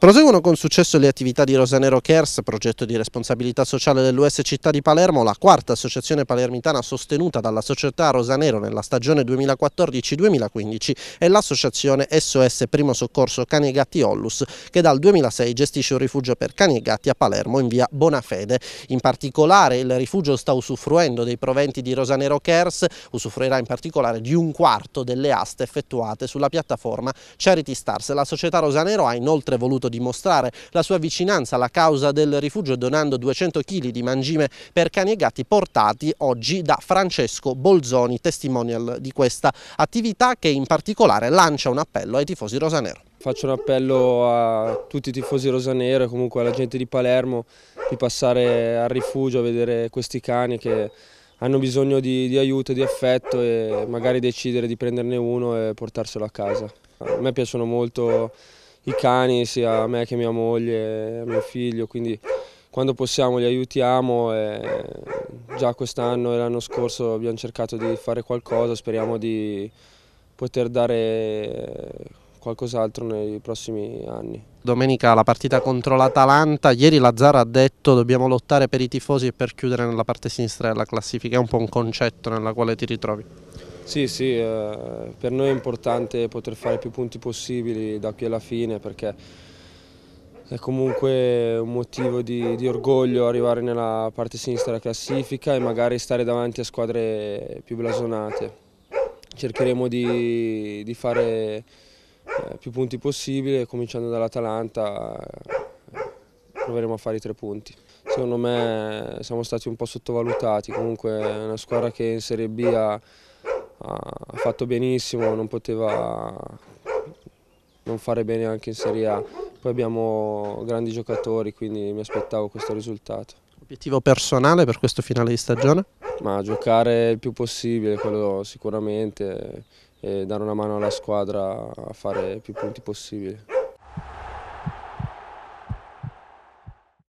Proseguono con successo le attività di Rosanero Cares, progetto di responsabilità sociale dell'US Città di Palermo, la quarta associazione palermitana sostenuta dalla società Rosanero nella stagione 2014-2015 e l'associazione SOS Primo Soccorso Cani e Gatti Ollus, che dal 2006 gestisce un rifugio per cani e gatti a Palermo in via Bonafede. In particolare il rifugio sta usufruendo dei proventi di Rosanero Cares, usufruirà in particolare di un quarto delle aste effettuate sulla piattaforma Charity Stars. La società Rosanero ha inoltre voluto dimostrare la sua vicinanza alla causa del rifugio donando 200 kg di mangime per cani e gatti portati oggi da Francesco Bolzoni, testimonial di questa attività che in particolare lancia un appello ai tifosi rosanero. Faccio un appello a tutti i tifosi rosanero e comunque alla gente di Palermo di passare al rifugio a vedere questi cani che hanno bisogno di, di aiuto, di affetto e magari decidere di prenderne uno e portarselo a casa. A me piacciono molto i cani, sia a me che mia moglie, a mio figlio, quindi quando possiamo li aiutiamo e già quest'anno e l'anno scorso abbiamo cercato di fare qualcosa, speriamo di poter dare qualcos'altro nei prossimi anni. Domenica la partita contro l'Atalanta, ieri Lazzara ha detto dobbiamo lottare per i tifosi e per chiudere nella parte sinistra della classifica, è un po' un concetto nella quale ti ritrovi? Sì, sì, eh, per noi è importante poter fare più punti possibili da qui alla fine perché è comunque un motivo di, di, orgoglio arrivare nella parte sinistra della classifica e magari stare davanti a squadre più blasonate. Cercheremo di, di fare eh, più punti possibile, cominciando dall'Atalanta eh, proveremo a fare i tre punti. Secondo me eh, siamo stati un po' sottovalutati, comunque è una squadra che in Serie B ha ha fatto benissimo, non poteva non fare bene anche in Serie A. Poi abbiamo grandi giocatori, quindi mi aspettavo questo risultato. Obiettivo personale per questo finale di stagione? Ma giocare il più possibile, quello sicuramente, e dare una mano alla squadra a fare più punti possibile.